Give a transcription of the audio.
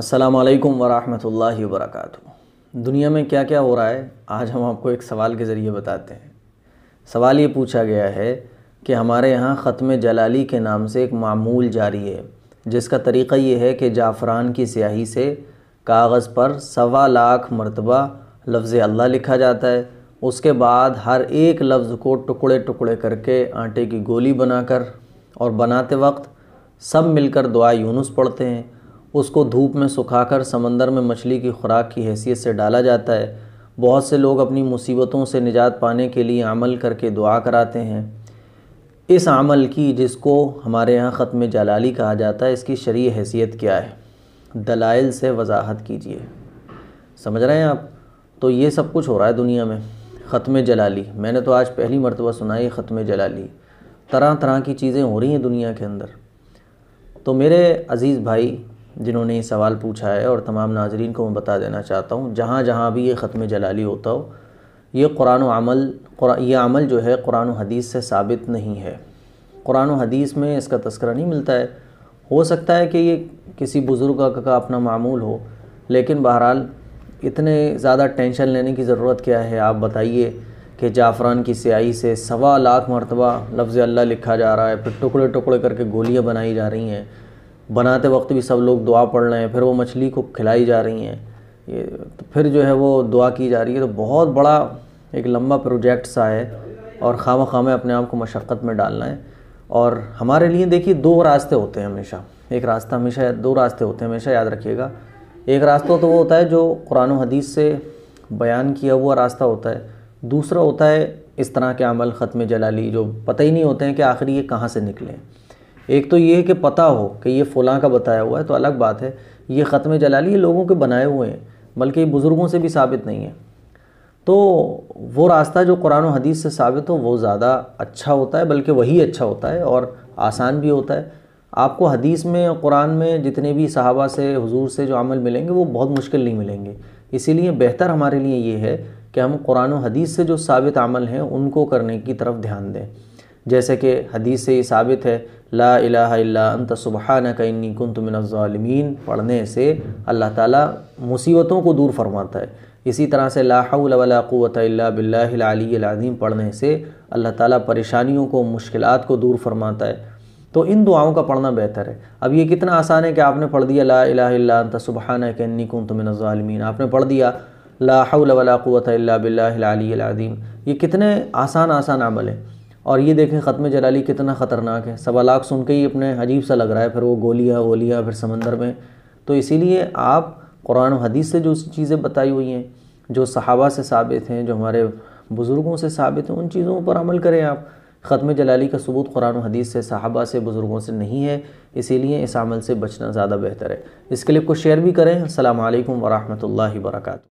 अस्सलाम वालेकुम वरहमतुल्लाहि वबरकatuह दुनिया में क्या क्या हो रहा है आज हम आपको एक सवाल के ज़रिए बताते हैं सवाल ये पूछा गया है कि हमारे यहाँ ख़त्म जलाली के नाम से एक मामूल जारी है जिसका तरीक़ा ये है कि जाफ़रान की स्याही से कागज़ पर सवा लाख मरतबा लफ्ज़ अल्लाह लिखा जाता है उसके बाद हर एक लफ्ज़ को टुकड़े टुकड़े करके आटे की गोली बनाकर और बनाते वक्त सब मिलकर दुआ यूनुस पढ़ते हैं उसको धूप में सुखाकर समंदर में मछली की खुराक की हैसियत से डाला जाता है बहुत से लोग अपनी मुसीबतों से निजात पाने के लिए अमल करके दुआ कराते हैं इस अमल की जिसको हमारे यहाँ ख़त्म जलाली कहा जाता है इसकी शरी हैसियत क्या है दलाइल से वजाहत कीजिए समझ रहे हैं आप तो ये सब कुछ हो रहा है दुनिया में ख़त्म जलाली मैंने तो आज पहली मरतबा सुना है ख़त्म जलाली तरह तरह की चीज़ें हो रही हैं दुनिया के अंदर तो मेरे अज़ीज़ भाई जिन्होंने ये सवाल पूछा है और तमाम नाजरीन को मैं बता देना चाहता हूँ जहाँ जहाँ भी ये ख़त्म जलाली होता हो ये कुरान अमल ये अमल जो है कुरान हदीस से साबित नहीं है कुरान हदीस में इसका तस्करा नहीं मिलता है हो सकता है कि ये किसी बुज़ुर्ग का, का अपना मामूल हो लेकिन बहरहाल इतने ज़्यादा टेंशन लेने की ज़रूरत क्या है आप बताइए कि जाफ़रान की स्याही से सवा लाख मरतबा लफ्ज़ अल्लाह लिखा जा रहा है फिर टुकड़े टुकड़े करके गोलियाँ बनाई जा रही हैं बनाते वक्त भी सब लोग दुआ पढ़ रहे हैं फिर वो मछली को खिलाई जा रही हैं ये तो फिर जो है वो दुआ की जा रही है तो बहुत बड़ा एक लंबा प्रोजेक्ट सा है और खाम खामे अपने आप को मशक्क़त में डालना है और हमारे लिए देखिए दो रास्ते होते हैं हमेशा एक रास्ता हमेशा दो रास्ते होते हैं हमेशा याद रखिएगा एक रास्ता तो वो होता है जो कुरान हदीस से बयान किया हुआ रास्ता होता है दूसरा होता है इस तरह के अमल ख़त्म जलाली जो पता ही नहीं होते हैं कि आखिर ये कहाँ से निकले एक तो ये है कि पता हो कि ये फ़लाँ का बताया हुआ है तो अलग बात है ये ख़त्म जलाली ये लोगों के बनाए हुए हैं बल्कि बुज़ुर्गों से भी साबित नहीं है तो वो रास्ता जो कुरान हदीस से साबित हो वो ज़्यादा अच्छा होता है बल्कि वही अच्छा होता है और आसान भी होता है आपको हदीस में और कुरान में जितने भी सहाबा से हुजूर से जो अमल मिलेंगे वो बहुत मुश्किल नहीं मिलेंगे इसीलिए बेहतर हमारे लिए ये है कि हम कुरान हदीस से जो साबित अमल हैं उनको करने की तरफ ध्यान दें जैसे कि हदीस से ये साबित है ला इला अंत सुबहाना कन्नी कन तुमिनज़ालमीन पढ़ने से अल्लाह ताला मुसीबतों को दूर फरमाता है इसी तरह से लाहवलाक़वत बिल्लाम पढ़ने से अल्लाह ताला परेशानियों को मुश्किल को दूर फरमाता है तो इन दुआओं का पढ़ना बेहतर है अब ये कितना आसान है कि आपने पढ़ दिया ला इला अंत सुबहाना कन्नी कन तुमिनज़ालमीन आपने पढ़ दिया लाहवलाक़वत बिल्लाम ये कितने आसान आसान अमल हैं और ये देखें ख़त्म जलाली कितना ख़तरनाक है सवा लाख सुन के ही अपने अजीब सा लग रहा है फिर वो गोलियाँ गोलियाँ फिर समंदर में तो इसीलिए आप कुरान हदीस से जो चीज़ें बताई हुई हैं जो सहाबा से साबित हैं जो हमारे बुज़ुर्गों से साबित हैं उन चीज़ों पर अमल करें आप ख़त्म जलाली का सबूत कुरान हदीस से सहाबा से बुज़ुर्गों से नहीं है इसीलिए इस अमल से बचना ज़्यादा बेहतर है इस क्लिप को शेयर भी करें अल्लाम वरहमल वर्का